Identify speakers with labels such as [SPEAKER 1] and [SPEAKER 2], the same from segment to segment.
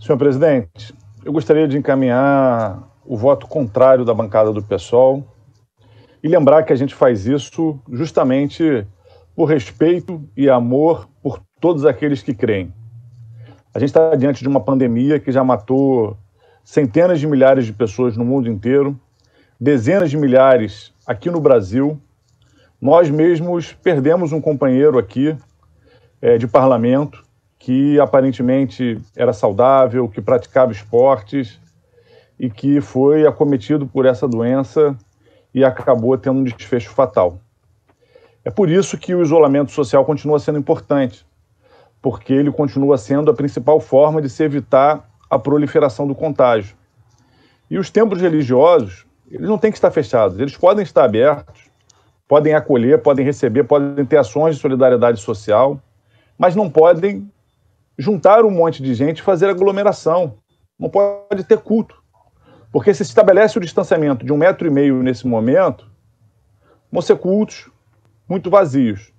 [SPEAKER 1] Senhor presidente, eu gostaria de encaminhar o voto contrário da bancada do PSOL e lembrar que a gente faz isso justamente por respeito e amor por todos aqueles que creem. A gente está diante de uma pandemia que já matou centenas de milhares de pessoas no mundo inteiro, dezenas de milhares aqui no Brasil. Nós mesmos perdemos um companheiro aqui é, de parlamento que aparentemente era saudável, que praticava esportes e que foi acometido por essa doença e acabou tendo um desfecho fatal. É por isso que o isolamento social continua sendo importante, porque ele continua sendo a principal forma de se evitar a proliferação do contágio. E os templos religiosos, eles não têm que estar fechados, eles podem estar abertos, podem acolher, podem receber, podem ter ações de solidariedade social, mas não podem juntar um monte de gente e fazer aglomeração. Não pode ter culto. Porque se estabelece o distanciamento de um metro e meio nesse momento, vão ser cultos muito vazios.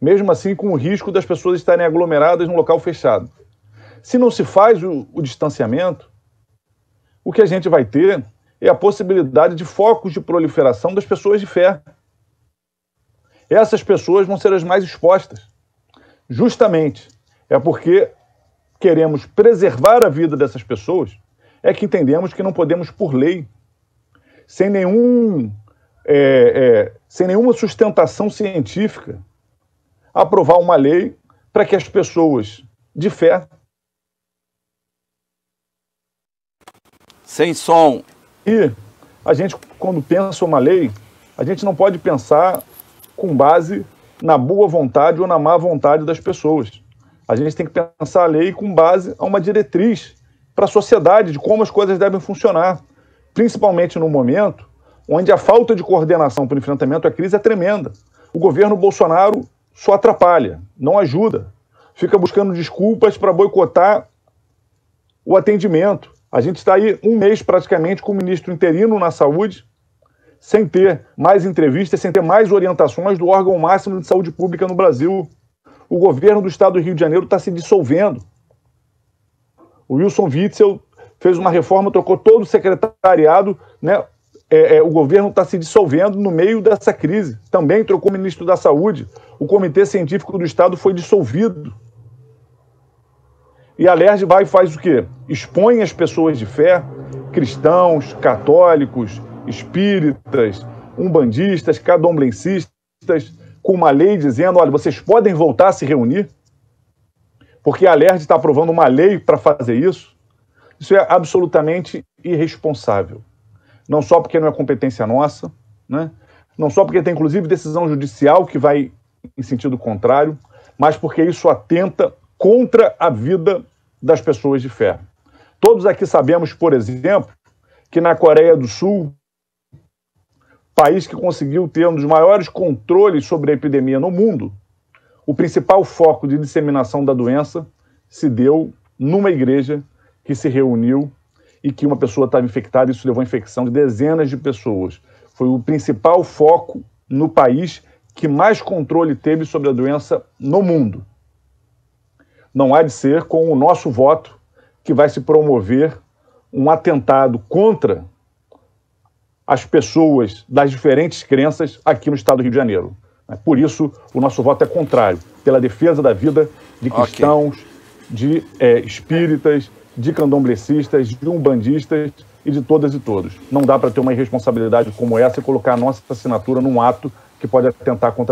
[SPEAKER 1] Mesmo assim, com o risco das pessoas estarem aglomeradas num local fechado. Se não se faz o, o distanciamento, o que a gente vai ter é a possibilidade de focos de proliferação das pessoas de fé. Essas pessoas vão ser as mais expostas, justamente é porque queremos preservar a vida dessas pessoas, é que entendemos que não podemos, por lei, sem, nenhum, é, é, sem nenhuma sustentação científica, aprovar uma lei para que as pessoas de fé. Sem som. E a gente, quando pensa uma lei, a gente não pode pensar com base na boa vontade ou na má vontade das pessoas. A gente tem que pensar a lei com base a uma diretriz para a sociedade de como as coisas devem funcionar, principalmente no momento onde a falta de coordenação para o enfrentamento à crise é tremenda. O governo Bolsonaro só atrapalha, não ajuda, fica buscando desculpas para boicotar o atendimento. A gente está aí um mês praticamente com o ministro interino na saúde, sem ter mais entrevistas, sem ter mais orientações do órgão máximo de saúde pública no Brasil, o governo do estado do Rio de Janeiro está se dissolvendo. O Wilson Witzel fez uma reforma, trocou todo o secretariado, né? É, é, o governo está se dissolvendo no meio dessa crise. Também trocou o ministro da Saúde. O Comitê Científico do Estado foi dissolvido. E a LERJ vai e faz o quê? Expõe as pessoas de fé, cristãos, católicos, espíritas, umbandistas, cadomblencistas, com uma lei dizendo: olha, vocês podem voltar a se reunir, porque a LERD está aprovando uma lei para fazer isso. Isso é absolutamente irresponsável. Não só porque não é competência nossa, né? não só porque tem inclusive decisão judicial que vai em sentido contrário, mas porque isso atenta contra a vida das pessoas de fé. Todos aqui sabemos, por exemplo, que na Coreia do Sul país que conseguiu ter um dos maiores controles sobre a epidemia no mundo, o principal foco de disseminação da doença se deu numa igreja que se reuniu e que uma pessoa estava infectada, isso levou à infecção de dezenas de pessoas. Foi o principal foco no país que mais controle teve sobre a doença no mundo. Não há de ser com o nosso voto que vai se promover um atentado contra as pessoas das diferentes crenças aqui no estado do Rio de Janeiro. É, por isso, o nosso voto é contrário pela defesa da vida de cristãos, okay. de é, espíritas, de candomblecistas, de umbandistas e de todas e todos. Não dá para ter uma irresponsabilidade como essa e colocar a nossa assinatura num ato que pode atentar contra